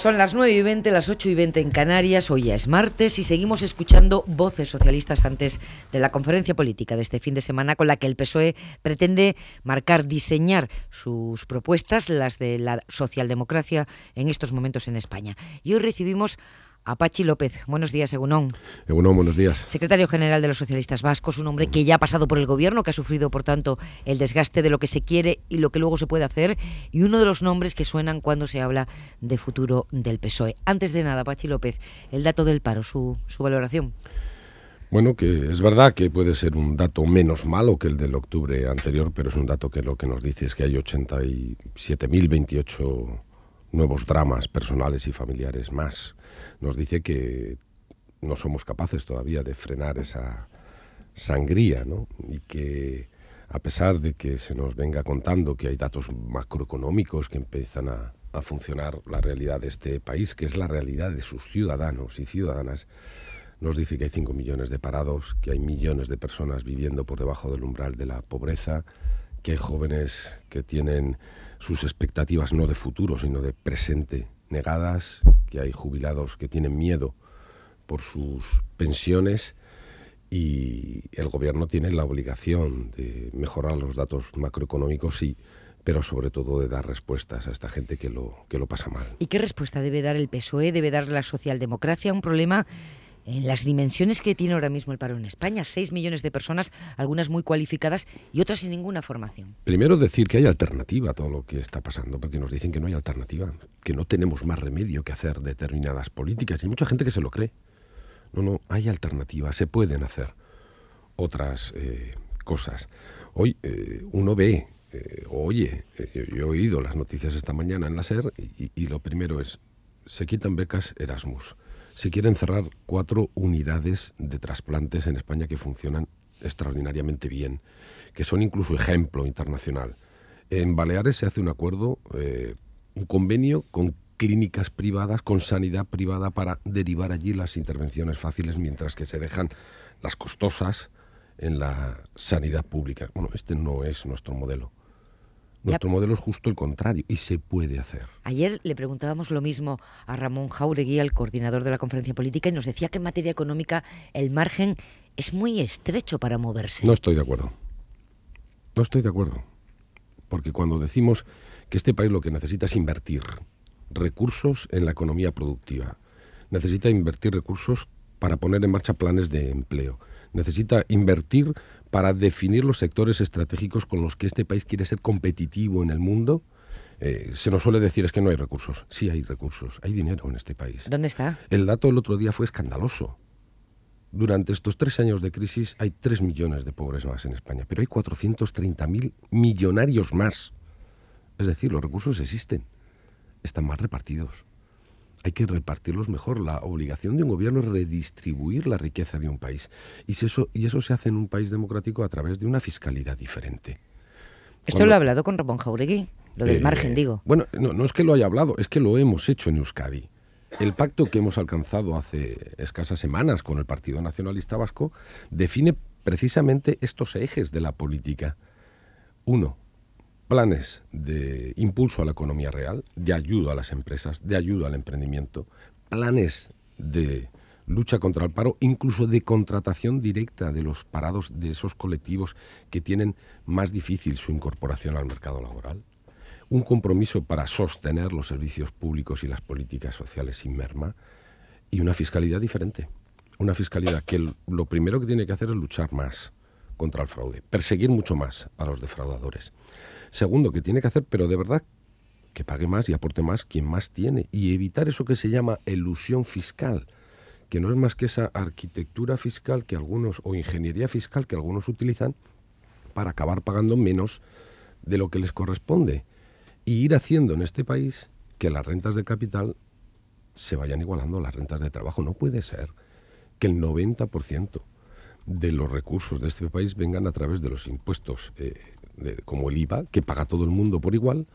Son las 9 y 20, las 8 y 20 en Canarias, hoy ya es martes y seguimos escuchando voces socialistas antes de la conferencia política de este fin de semana con la que el PSOE pretende marcar, diseñar sus propuestas, las de la socialdemocracia en estos momentos en España. Y hoy recibimos Pachi López. Buenos días, Egunón. Egunón, buenos días. Secretario General de los Socialistas Vascos, un hombre que ya ha pasado por el gobierno, que ha sufrido, por tanto, el desgaste de lo que se quiere y lo que luego se puede hacer, y uno de los nombres que suenan cuando se habla de futuro del PSOE. Antes de nada, Apache López, el dato del paro, su, valoración. Bueno, que es verdad que puede ser un dato menos malo que el del octubre anterior, pero es un dato que lo que nos dice es que hay 87.028 nuevos dramas personales y familiares más. Nos dice que no somos capaces todavía de frenar esa sangría, ¿no? Y que a pesar de que se nos venga contando que hay datos macroeconómicos que empiezan a, a funcionar la realidad de este país, que es la realidad de sus ciudadanos y ciudadanas, nos dice que hay 5 millones de parados, que hay millones de personas viviendo por debajo del umbral de la pobreza, que hay jóvenes que tienen sus expectativas no de futuro, sino de presente negadas, que hay jubilados que tienen miedo por sus pensiones y el gobierno tiene la obligación de mejorar los datos macroeconómicos sí, pero sobre todo de dar respuestas a esta gente que lo, que lo pasa mal. ¿Y qué respuesta debe dar el PSOE? ¿Debe dar la socialdemocracia? Un problema en las dimensiones que tiene ahora mismo el paro en España, 6 millones de personas, algunas muy cualificadas y otras sin ninguna formación. Primero decir que hay alternativa a todo lo que está pasando, porque nos dicen que no hay alternativa, que no tenemos más remedio que hacer determinadas políticas y hay mucha gente que se lo cree. No, no, hay alternativa, se pueden hacer otras eh, cosas. Hoy eh, uno ve eh, oye, yo, he oído las noticias esta mañana en la SER y, y, lo primero es, se quitan becas Erasmus, se quieren cerrar cuatro unidades de trasplantes en España que funcionan extraordinariamente bien, que son incluso ejemplo internacional. En Baleares se hace un acuerdo, eh, un convenio con clínicas privadas, con sanidad privada para derivar allí las intervenciones fáciles mientras que se dejan las costosas en la sanidad pública. Bueno, este no es nuestro modelo. Nuestro modelo es justo el contrario y se puede hacer. Ayer le preguntábamos lo mismo a Ramón Jauregui, al coordinador de la conferencia política, y nos decía que en materia económica el margen es muy estrecho para moverse. No estoy de acuerdo. No estoy de acuerdo. Porque cuando decimos que este país lo que necesita es invertir recursos en la economía productiva, necesita invertir recursos para poner en marcha planes de empleo, necesita invertir para definir los sectores estratégicos con los que este país quiere ser competitivo en el mundo. Eh, se nos suele decir es que no hay recursos. Sí hay recursos, hay dinero en este país. ¿Dónde está? El dato del otro día fue escandaloso. Durante estos tres años de crisis hay tres millones de pobres más en España, pero hay 430.000 millonarios más. Es decir, los recursos existen, están más repartidos hay que repartirlos mejor. La obligación de un gobierno es redistribuir la riqueza de un país. Y, si eso, y eso se hace en un país democrático a través de una fiscalidad diferente. Esto lo ha hablado con Ramón Jauregui, lo del eh, margen, digo. Bueno, no, no es que lo haya hablado, es que lo hemos hecho en Euskadi. El pacto que hemos alcanzado hace escasas semanas con el Partido Nacionalista Vasco define precisamente estos ejes de la política. Uno, planes de impulso a la economía real, de ayuda a las empresas, de ayuda al emprendimiento, planes de lucha contra el paro, incluso de contratación directa de los parados de esos colectivos que tienen más difícil su incorporación al mercado laboral. Un compromiso para sostener los servicios públicos y las políticas sociales sin merma y una fiscalidad diferente. Una fiscalidad que lo primero que tiene que hacer es luchar más contra el fraude, perseguir mucho más a los defraudadores. Segundo, que tiene que hacer, pero de verdad, que pague más y aporte más quien más tiene. Y evitar eso que se llama elusión fiscal, que no es más que esa arquitectura fiscal que algunos, o ingeniería fiscal que algunos utilizan para acabar pagando menos de lo que les corresponde. Y ir haciendo en este país que las rentas de capital se vayan igualando a las rentas de trabajo. No puede ser que el 90% de los recursos de este país vengan a través de los impuestos. Eh, como el IVA, que paga todo el mundo por igual,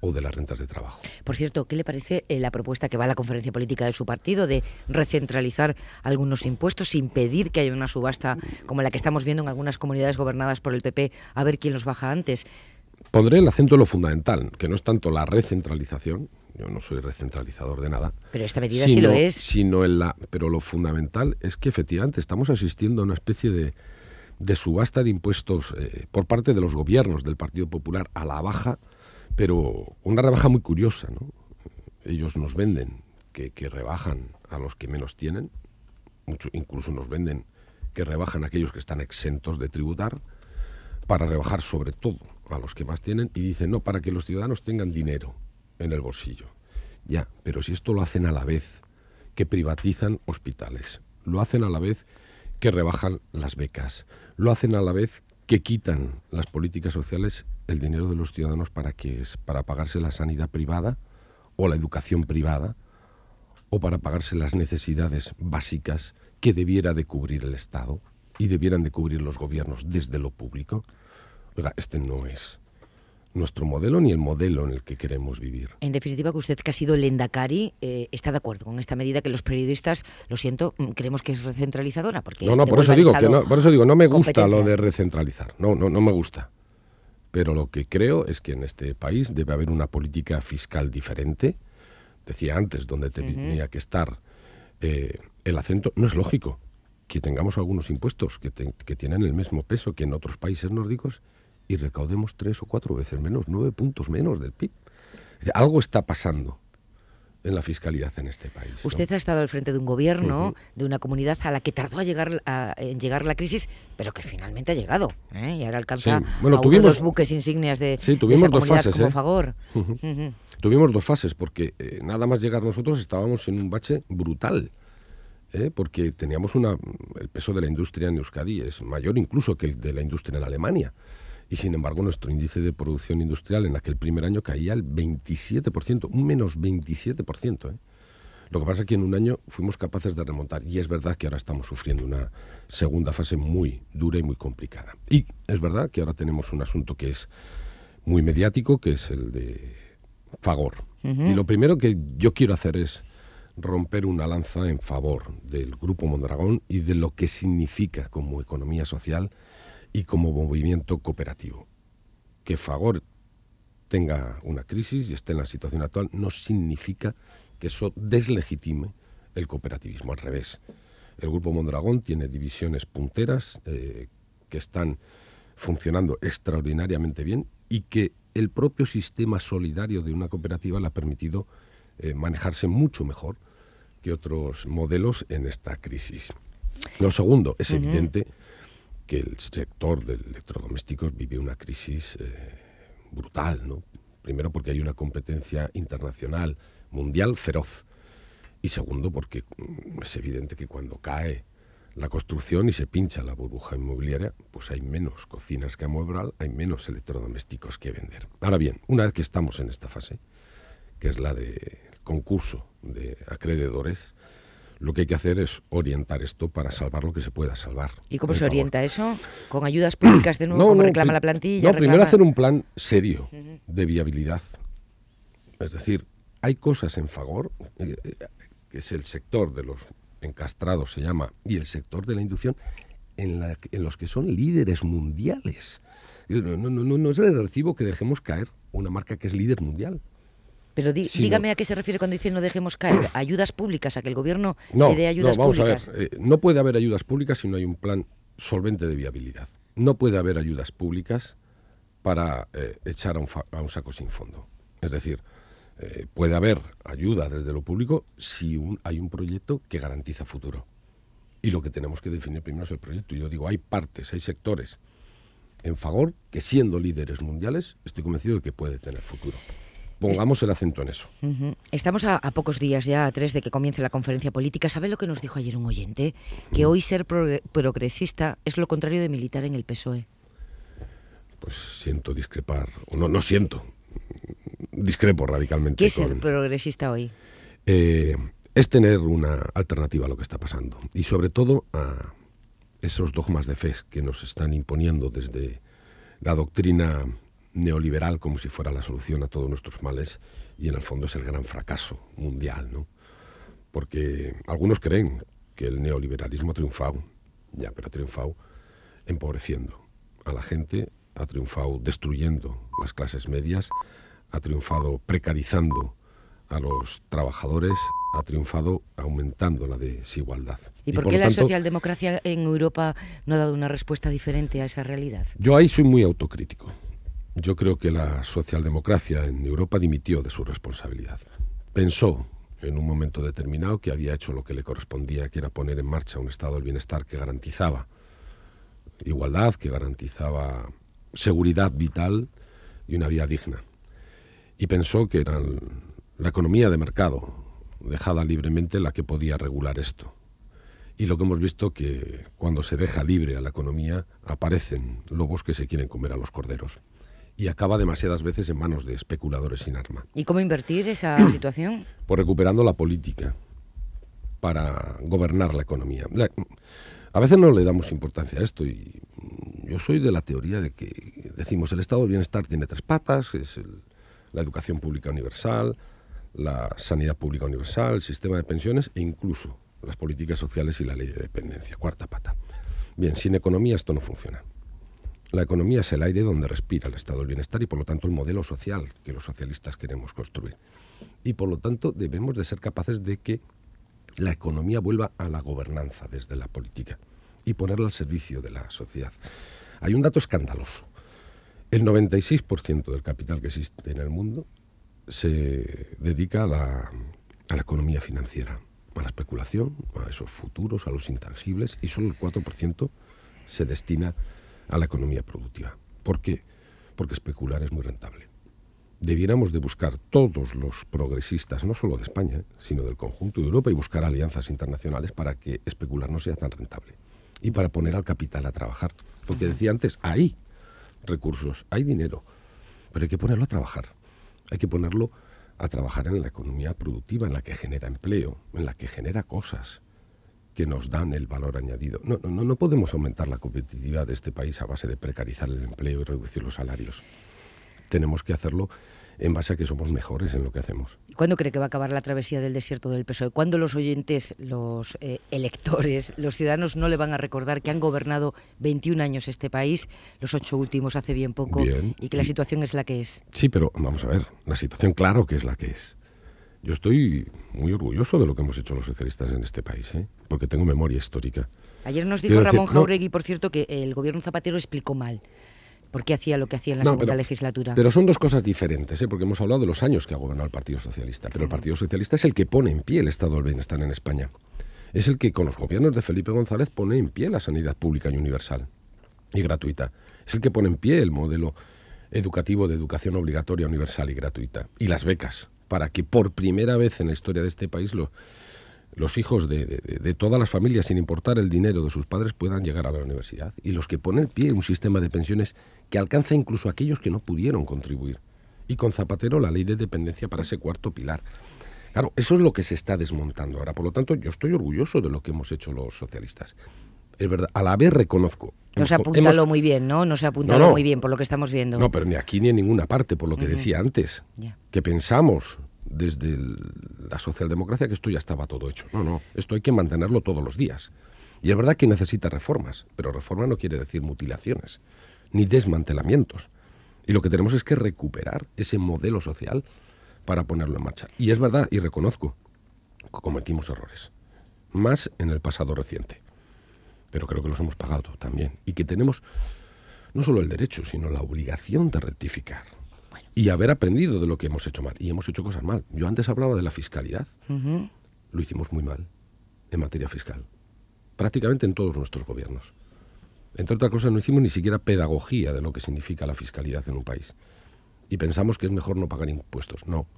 o de las rentas de trabajo. Por cierto, ¿qué le parece eh, la propuesta que va a la conferencia política de su partido de recentralizar algunos impuestos sin pedir que haya una subasta como la que estamos viendo en algunas comunidades gobernadas por el PP a ver quién los baja antes? Pondré el acento en lo fundamental, que no es tanto la recentralización, yo no soy recentralizador de nada. Pero esta medida sí lo es. Sino en la, pero lo fundamental es que efectivamente estamos asistiendo a una especie de de subasta de impuestos eh, por parte de los gobiernos del Partido Popular a la baja, pero una rebaja muy curiosa. ¿no? Ellos nos venden que, rebajan a los que menos tienen, mucho, incluso nos venden que rebajan a aquellos que están exentos de tributar, para rebajar sobre todo a los que más tienen, y dicen, no, para que los ciudadanos tengan dinero en el bolsillo. Ya, pero si esto lo hacen a la vez que privatizan hospitales, lo hacen a la vez que rebajan las becas. Lo hacen a la vez que quitan las políticas sociales el dinero de los ciudadanos para que es para pagarse la sanidad privada o la educación privada o para pagarse las necesidades básicas que debiera de cubrir el Estado y debieran de cubrir los gobiernos desde lo público. este no es nuestro modelo ni el modelo en el que queremos vivir. En definitiva, que usted que ha sido el eh, está de acuerdo con esta medida que los periodistas, lo siento, mm, creemos que es recentralizadora. Porque no, no, por eso, digo que no, por eso digo, no me gusta lo de recentralizar, no, no, no me gusta. Pero lo que creo es que en este país debe haber una política fiscal diferente. Decía antes, donde tenía que estar eh, el acento, no es lógico que tengamos algunos impuestos que, que tienen el mismo peso que en otros países nórdicos y recaudemos tres o cuatro veces menos, nueve puntos menos del PIB. Algo está pasando en la fiscalidad en este país. Usted ha estado al frente de un gobierno, de una comunidad a la que tardó a llegar en llegar la crisis, pero que finalmente ha llegado ¿eh? y ahora alcanza a tuvimos, los buques insignias de, sí, tuvimos dos fases, como ¿eh? favor. Tuvimos dos fases porque eh, nada más llegar nosotros estábamos en un bache brutal. Porque teníamos una, el peso de la industria en Euskadi es mayor incluso que el de la industria en Alemania y sin embargo nuestro índice de producción industrial en aquel primer año caía al 27%, un menos 27%. ¿eh? Lo que pasa es que en un año fuimos capaces de remontar y es verdad que ahora estamos sufriendo una segunda fase muy dura y muy complicada. Y es verdad que ahora tenemos un asunto que es muy mediático, que es el de Fagor. Y lo primero que yo quiero hacer es romper una lanza en favor del Grupo Mondragón y de lo que significa como economía social y como movimiento cooperativo. Que Fagor tenga una crisis y esté en la situación actual no significa que eso deslegitime el cooperativismo, al revés. El Grupo Mondragón tiene divisiones punteras eh, que están funcionando extraordinariamente bien y que el propio sistema solidario de una cooperativa le ha permitido eh, manejarse mucho mejor que otros modelos en esta crisis. Lo segundo, es evidente que el sector de electrodomésticos vive una crisis eh, brutal, ¿no? Primero porque hay una competencia internacional, mundial, feroz. Y segundo porque mm, es evidente que cuando cae la construcción y se pincha la burbuja inmobiliaria, pues hay menos cocinas que amueblar, hay menos electrodomésticos que vender. Ahora bien, una vez que estamos en esta fase, que es la del concurso de acreedores, lo que hay que hacer es orientar esto para salvar lo que se pueda salvar. ¿Y cómo se orienta eso? ¿Con ayudas públicas de nuevo, no, como reclama la plantilla? primero hacer un plan serio de viabilidad. Es decir, hay cosas en favor, eh, eh, que es el sector de los encastrados se llama, y el sector de la inducción, en, la, en los que son líderes mundiales. No, no, no, no es el recibo que dejemos caer una marca que es líder mundial. Pero dígame a qué se refiere cuando dice no dejemos caer. ¿Ayudas públicas? ¿A que el gobierno le dé ayudas no, vamos A ver, eh, no puede haber ayudas públicas si no hay un plan solvente de viabilidad. No puede haber ayudas públicas para eh, echar a un, saco sin fondo. Es decir, eh, puede haber ayuda desde lo público si hay un proyecto que garantiza futuro. Y lo que tenemos que definir primero es el proyecto. Yo digo, hay partes, hay sectores en favor que siendo líderes mundiales estoy convencido de que puede tener futuro. Pongamos el acento en eso. Estamos a, pocos días ya, a tres de que comience la conferencia política. ¿Sabe lo que nos dijo ayer un oyente? Que hoy ser progresista es lo contrario de militar en el PSOE. Pues siento discrepar. No, no siento. Discrepo radicalmente. ¿Qué es ser progresista hoy? Eh, es tener una alternativa a lo que está pasando. Y sobre todo a esos dogmas de fe que nos están imponiendo desde la doctrina neoliberal como si fuera la solución a todos nuestros males y en el fondo es el gran fracaso mundial, ¿no? Porque algunos creen que el neoliberalismo ha triunfado, ya, pero ha triunfado empobreciendo a la gente, ha triunfado destruyendo las clases medias, ha triunfado precarizando a los trabajadores, ha triunfado aumentando la desigualdad. ¿Y, por qué la socialdemocracia en Europa no ha dado una respuesta diferente a esa realidad? Yo ahí soy muy autocrítico yo creo que la socialdemocracia en Europa dimitió de su responsabilidad. Pensó en un momento determinado que había hecho lo que le correspondía, que era poner en marcha un estado del bienestar que garantizaba igualdad, que garantizaba seguridad vital y una vida digna. Y pensó que era la economía de mercado, dejada libremente, la que podía regular esto. Y lo que hemos visto que cuando se deja libre a la economía aparecen lobos que se quieren comer a los corderos y acaba demasiadas veces en manos de especuladores sin arma. ¿Y cómo invertir esa situación? Por pues recuperando la política para gobernar la economía. a veces no le damos importancia a esto y yo soy de la teoría de que decimos el estado de bienestar tiene tres patas, es la educación pública universal, la sanidad pública universal, el sistema de pensiones e incluso las políticas sociales y la ley de dependencia, cuarta pata. Bien, sin economía esto no funciona. La economía es el aire donde respira el estado del bienestar y por lo tanto el modelo social que los socialistas queremos construir. Y por lo tanto debemos de ser capaces de que la economía vuelva a la gobernanza desde la política y ponerla al servicio de la sociedad. Hay un dato escandaloso. El 96% del capital que existe en el mundo se dedica a la, economía financiera, a la especulación, a esos futuros, a los intangibles, y solo el 4% se destina a a la economía productiva. ¿Por qué? Porque especular es muy rentable. Debiéramos de buscar todos los progresistas, no solo de España, ¿eh? sino del conjunto de Europa, y buscar alianzas internacionales para que especular no sea tan rentable. Y para poner al capital a trabajar. Porque decía antes, hay recursos, hay dinero, pero hay que ponerlo a trabajar. Hay que ponerlo a trabajar en la economía productiva, en la que genera empleo, en la que genera cosas, que nos dan el valor añadido. No, no, no podemos aumentar la competitividad de este país a base de precarizar el empleo y reducir los salarios. Tenemos que hacerlo en base a que somos mejores en lo que hacemos. cuándo cree que va a acabar la travesía del desierto del PSOE? ¿Cuándo los oyentes, los eh, electores, los ciudadanos no le van a recordar que han gobernado 21 años este país, los ocho últimos hace bien poco, y que la situación es la que es? Sí, pero vamos a ver, la situación claro que es la que es. Yo estoy muy orgulloso de lo que hemos hecho los socialistas en este país, ¿eh? porque tengo memoria histórica. Ayer nos dijo Ramón Jauregui, por cierto, que el gobierno Zapatero explicó mal por qué hacía lo que hacía en la segunda legislatura. Pero son dos cosas diferentes, ¿eh? porque hemos hablado de los años que ha gobernado el Partido Socialista. Pero el Partido Socialista es el que pone en pie el estado del bienestar en España. Es el que, con los gobiernos de Felipe González, pone en pie la sanidad pública y universal y gratuita. Es el que pone en pie el modelo educativo de educación obligatoria, universal y gratuita. Y las becas para que por primera vez en la historia de este país los hijos de, todas las familias, sin importar el dinero de sus padres, puedan llegar a la universidad. Y los que ponen el pie un sistema de pensiones que alcanza incluso a aquellos que no pudieron contribuir. Y con Zapatero la ley de dependencia para ese cuarto pilar. Claro, eso es lo que se está desmontando ahora. Por lo tanto, yo estoy orgulloso de lo que hemos hecho los socialistas es verdad, a la vez reconozco. No se muy bien, ¿no? No se muy bien por lo que estamos viendo. No, pero ni aquí ni en ninguna parte, por lo que decía antes. Que pensamos desde la socialdemocracia que esto ya estaba todo hecho. No, no, esto hay que mantenerlo todos los días. Y es verdad que necesita reformas, pero reforma no quiere decir mutilaciones, ni desmantelamientos. Y lo que tenemos es que recuperar ese modelo social para ponerlo en marcha. Y es verdad, y reconozco, cometimos errores, más en el pasado reciente pero creo que los hemos pagado también y que tenemos no solo el derecho, sino la obligación de rectificar y haber aprendido de lo que hemos hecho mal. Y hemos hecho cosas mal. Yo antes hablaba de la fiscalidad. Lo hicimos muy mal en materia fiscal, prácticamente en todos nuestros gobiernos. Entre otras cosas, no hicimos ni siquiera pedagogía de lo que significa la fiscalidad en un país. Y pensamos que es mejor no pagar impuestos. No,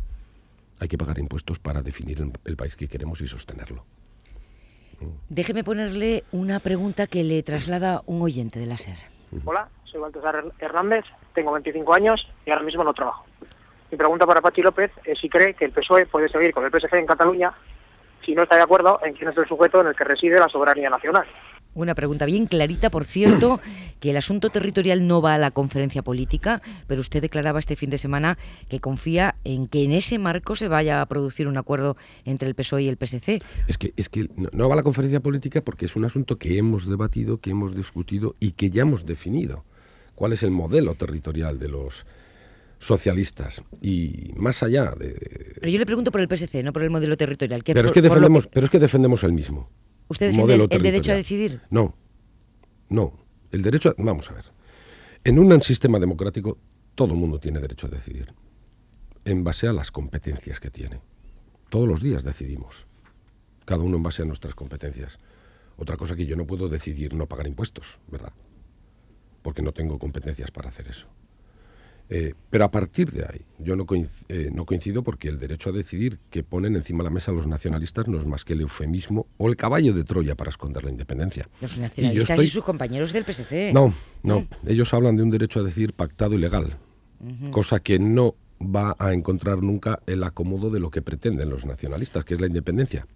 hay que pagar impuestos para definir el país que queremos y sostenerlo. Déjeme ponerle una pregunta que le traslada un oyente de la SER. Hola, soy Baltasar Hernández, tengo 25 años y ahora mismo no trabajo. Mi pregunta para Pachi López es si cree que el PSOE puede seguir con el PSG en Cataluña si no está de acuerdo en quién es el sujeto en el que reside la soberanía nacional. Una pregunta bien clarita, por cierto, que el asunto territorial no va a la conferencia política, pero usted declaraba este fin de semana que confía en que en ese marco se vaya a producir un acuerdo entre el PSOE y el PSC. Es que, es que no, va a la conferencia política porque es un asunto que hemos debatido, que hemos discutido y que ya hemos definido. ¿Cuál es el modelo territorial de los socialistas y más allá de... Pero yo le pregunto por el PSC, no por el modelo territorial. que defendemos, pero es que defendemos el mismo. ¿Usted defiende el, derecho a decidir? No, no. El derecho, a, vamos a ver. En un sistema democrático todo el mundo tiene derecho a decidir, en base a las competencias que tiene. Todos los días decidimos, cada uno en base a nuestras competencias. Otra cosa que yo no puedo decidir no pagar impuestos, ¿verdad? Porque no tengo competencias para hacer eso. Eh, pero a partir de ahí, yo no, coincido, eh, no coincido porque el derecho a decidir que ponen encima de la mesa los nacionalistas no es más que el eufemismo o el caballo de Troya para esconder la independencia. Los nacionalistas y, sus compañeros del PSC. No, no. ¿Eh? Ellos hablan de un derecho a decidir pactado y legal, cosa que no va a encontrar nunca el acomodo de lo que pretenden los nacionalistas, que es la independencia.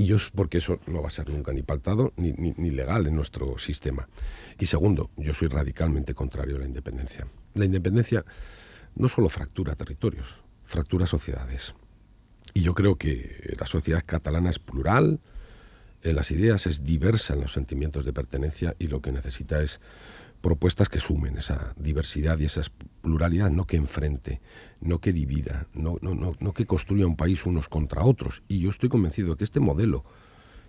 Y yo, porque eso no va a ser nunca ni pactado ni, ni legal en nuestro sistema. Y segundo, yo soy radicalmente contrario a la independencia. La independencia no solo fractura territorios, fractura sociedades. Y yo creo que la sociedad catalana es plural, en eh, las ideas, es diversa en los sentimientos de pertenencia y lo que necesita es propuestas que sumen esa diversidad y esa pluralidad, no que enfrente, no que divida, no, que construya un país unos contra otros. Y yo estoy convencido de que este modelo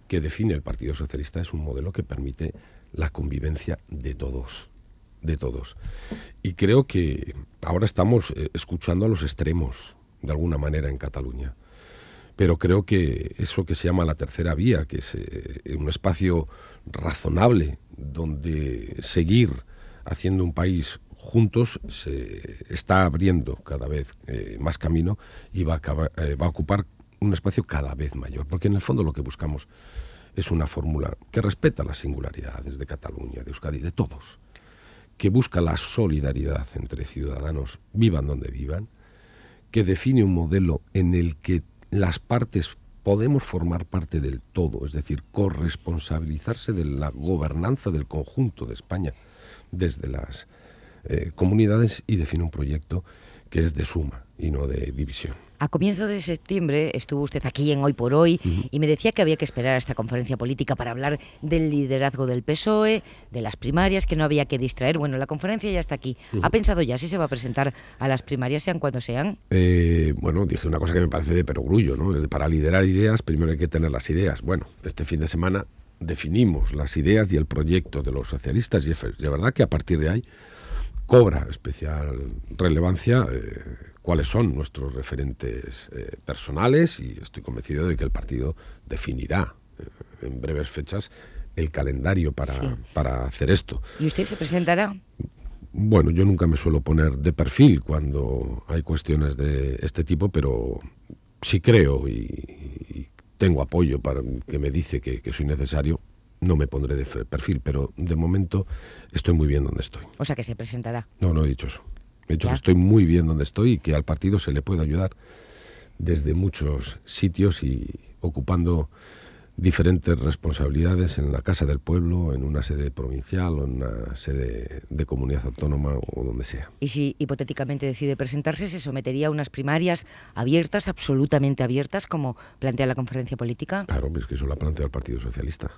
que define el Partido Socialista es un modelo que permite la convivencia de todos, de todos. Y creo que ahora estamos eh, escuchando a los extremos, de alguna manera, en Cataluña pero creo que eso que se llama la tercera vía, que es eh, un espacio razonable donde seguir haciendo un país juntos, se está abriendo cada vez eh, más camino y va a, eh, va a ocupar un espacio cada vez mayor, porque en el fondo lo que buscamos es una fórmula que respeta las singularidades de Cataluña, de Euskadi, de todos, que busca la solidaridad entre ciudadanos, vivan donde vivan, que define un modelo en el que las partes podemos formar parte del todo, es decir, corresponsabilizarse de la gobernanza del conjunto de España desde las eh, comunidades y define un proyecto que es de suma y no de división. A comienzo de septiembre estuvo usted aquí en Hoy por Hoy y me decía que había que esperar a esta conferencia política para hablar del liderazgo del PSOE, de las primarias, que no había que distraer. Bueno, la conferencia ya está aquí. ¿Ha pensado ya si se va a presentar a las primarias, sean cuando sean? Eh, bueno, dije una cosa que me parece de perogrullo, ¿no? Para liderar ideas, primero hay que tener las ideas. Bueno, este fin de semana definimos las ideas y el proyecto de los socialistas y e de verdad que a partir de ahí cobra especial relevancia eh, cuáles son nuestros referentes eh, personales y estoy convencido de que el partido definirá eh, en breves fechas el calendario para, hacer esto. ¿Y usted se presentará? Bueno, yo nunca me suelo poner de perfil cuando hay cuestiones de este tipo, pero si creo y, tengo apoyo para que me dice que soy necesario, no me pondré de perfil, pero de momento estoy muy bien donde estoy. O sea que se presentará. No, no he dicho eso. De hecho, estoy muy bien donde estoy y que al partido se le puede ayudar desde muchos sitios y ocupando diferentes responsabilidades en la Casa del Pueblo, en una sede provincial o en una sede de comunidad autónoma o donde sea. Y si hipotéticamente decide presentarse, se sometería a unas primarias abiertas, absolutamente abiertas, como plantea la conferencia política. Claro, es que eso la plantea el Partido Socialista.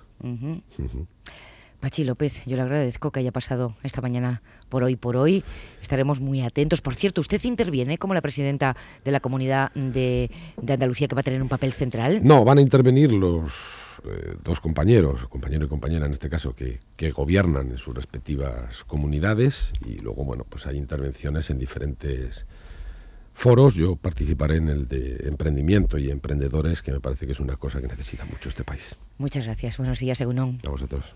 Pachi López, yo le agradezco que haya pasado esta mañana por hoy por hoy. Estaremos muy atentos. Por cierto, usted interviene como la presidenta de la comunidad de, Andalucía que va a tener un papel central. No, van a intervenir los eh, dos compañeros, compañero y compañera en este caso, que, que, gobiernan en sus respectivas comunidades y luego, bueno, pues hay intervenciones en diferentes foros, yo participaré en el de emprendimiento y emprendedores, que me parece que es una cosa que necesita mucho este país. Muchas gracias. Buenos días, Egunon. A vosotros.